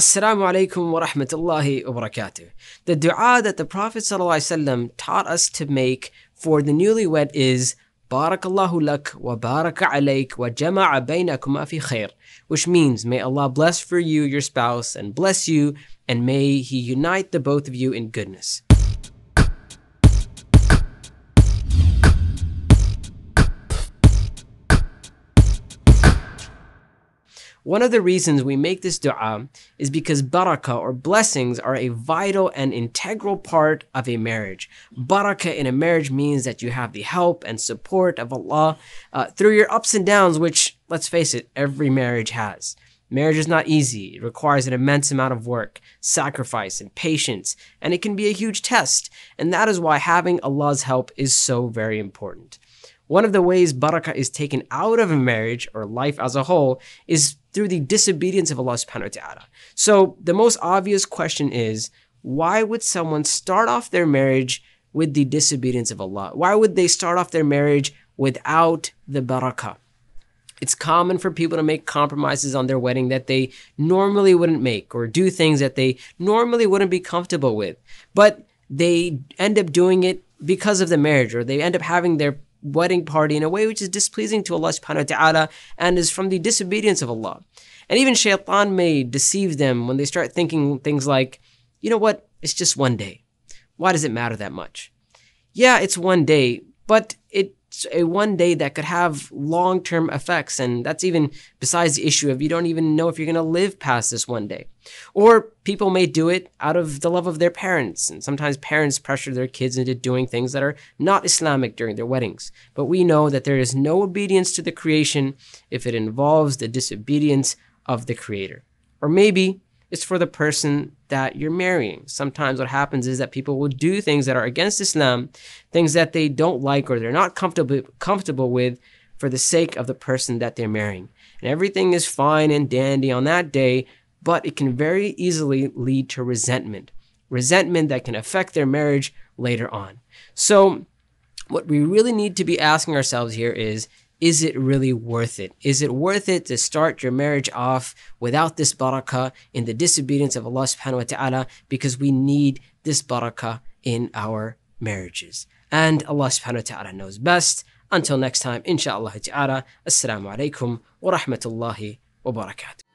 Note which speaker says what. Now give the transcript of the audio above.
Speaker 1: Assalamu alaikum wa rahmatullahi wa barakatuh. The dua that the Prophet ﷺ taught us to make for the newlywed is Barakallahu lak wa baraka alayk wa jama'a baynakuma fi khair, which means may Allah bless for you your spouse and bless you and may he unite the both of you in goodness. One of the reasons we make this dua is because barakah or blessings are a vital and integral part of a marriage. Barakah in a marriage means that you have the help and support of Allah uh, through your ups and downs, which, let's face it, every marriage has. Marriage is not easy. It requires an immense amount of work, sacrifice, and patience, and it can be a huge test. And that is why having Allah's help is so very important. One of the ways barakah is taken out of a marriage or life as a whole is through the disobedience of Allah subhanahu wa ta'ala. So the most obvious question is, why would someone start off their marriage with the disobedience of Allah? Why would they start off their marriage without the barakah? It's common for people to make compromises on their wedding that they normally wouldn't make or do things that they normally wouldn't be comfortable with. But they end up doing it because of the marriage or they end up having their wedding party in a way which is displeasing to Allah subhanahu wa ta'ala and is from the disobedience of Allah. And even shaitan may deceive them when they start thinking things like, you know what, it's just one day. Why does it matter that much? Yeah, it's one day, but it a one day that could have long term effects. And that's even besides the issue of you don't even know if you're going to live past this one day. Or people may do it out of the love of their parents. And sometimes parents pressure their kids into doing things that are not Islamic during their weddings. But we know that there is no obedience to the creation if it involves the disobedience of the creator. Or maybe it's for the person that you're marrying. Sometimes what happens is that people will do things that are against Islam, things that they don't like or they're not comfortable comfortable with for the sake of the person that they're marrying. And everything is fine and dandy on that day, but it can very easily lead to resentment. Resentment that can affect their marriage later on. So what we really need to be asking ourselves here is is it really worth it? Is it worth it to start your marriage off without this barakah in the disobedience of Allah subhanahu wa ta'ala? Because we need this barakah in our marriages. And Allah subhanahu wa ta'ala knows best. Until next time, inshaAllah ta'ala, assalamu alaikum wa rahmatullahi wa barakatuh.